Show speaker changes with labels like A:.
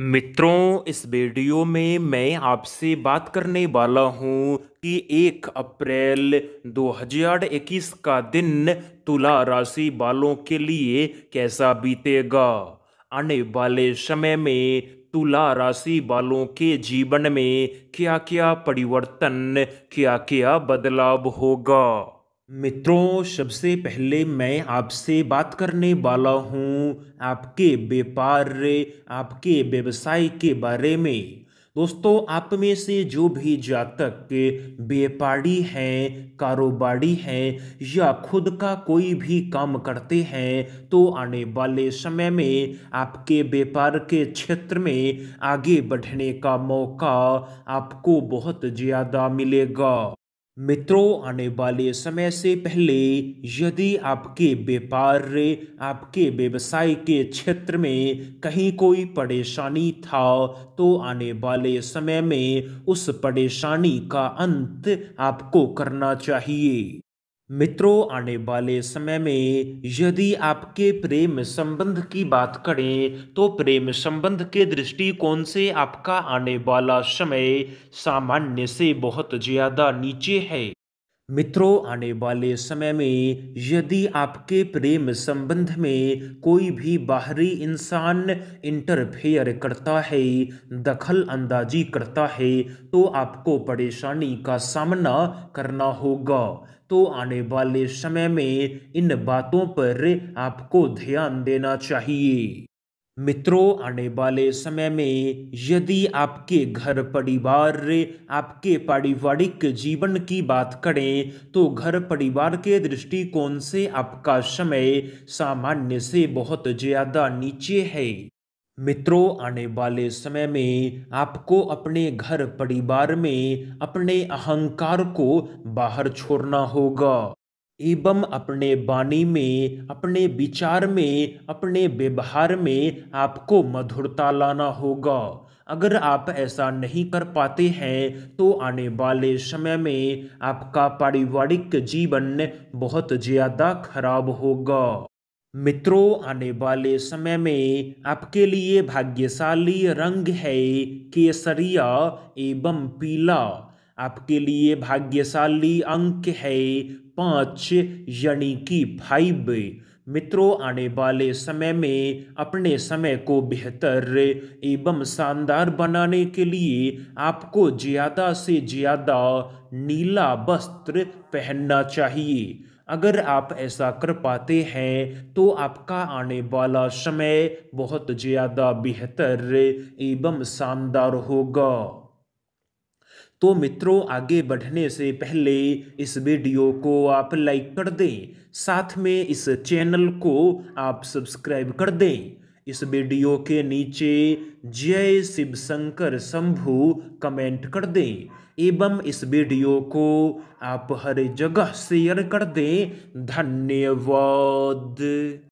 A: मित्रों इस वीडियो में मैं आपसे बात करने वाला हूं कि एक अप्रैल 2021 का दिन तुला राशि वालों के लिए कैसा बीतेगा आने वाले समय में तुला राशि वालों के जीवन में क्या क्या परिवर्तन क्या क्या बदलाव होगा मित्रों सबसे पहले मैं आपसे बात करने वाला हूँ आपके व्यापार आपके व्यवसाय के बारे में दोस्तों आप में से जो भी जातक व्यापारी हैं कारोबारी हैं या खुद का कोई भी काम करते हैं तो आने वाले समय में आपके व्यापार के क्षेत्र में आगे बढ़ने का मौका आपको बहुत ज़्यादा मिलेगा मित्रों आने वाले समय से पहले यदि आपके व्यापार आपके व्यवसाय के क्षेत्र में कहीं कोई परेशानी था तो आने वाले समय में उस परेशानी का अंत आपको करना चाहिए मित्रों आने वाले समय में यदि आपके प्रेम संबंध की बात करें तो प्रेम संबंध के दृष्टिकोण से आपका आने वाला समय सामान्य से बहुत ज़्यादा नीचे है मित्रों आने वाले समय में यदि आपके प्रेम संबंध में कोई भी बाहरी इंसान इंटरफेयर करता है दखल अंदाजी करता है तो आपको परेशानी का सामना करना होगा तो आने वाले समय में इन बातों पर आपको ध्यान देना चाहिए मित्रों आने वाले समय में यदि आपके घर परिवार आपके पारिवारिक जीवन की बात करें तो घर परिवार के दृष्टिकोण से आपका समय सामान्य से बहुत ज़्यादा नीचे है मित्रों आने वाले समय में आपको अपने घर परिवार में अपने अहंकार को बाहर छोड़ना होगा एवं अपने वाणी में अपने विचार में अपने व्यवहार में आपको मधुरता लाना होगा अगर आप ऐसा नहीं कर पाते हैं तो आने वाले समय में आपका पारिवारिक जीवन बहुत ज़्यादा खराब होगा मित्रों आने वाले समय में आपके लिए भाग्यशाली रंग है केसरिया एवं पीला आपके लिए भाग्यशाली अंक है पाँच यानी कि फाइव मित्रों आने वाले समय में अपने समय को बेहतर एवं शानदार बनाने के लिए आपको ज़्यादा से ज़्यादा नीला वस्त्र पहनना चाहिए अगर आप ऐसा कर पाते हैं तो आपका आने वाला समय बहुत ज़्यादा बेहतर एवं शानदार होगा तो मित्रों आगे बढ़ने से पहले इस वीडियो को आप लाइक कर दें साथ में इस चैनल को आप सब्सक्राइब कर दें इस वीडियो के नीचे जय शिव शंकर शंभु कमेंट कर दें एवं इस वीडियो को आप हर जगह शेयर कर दें धन्यवाद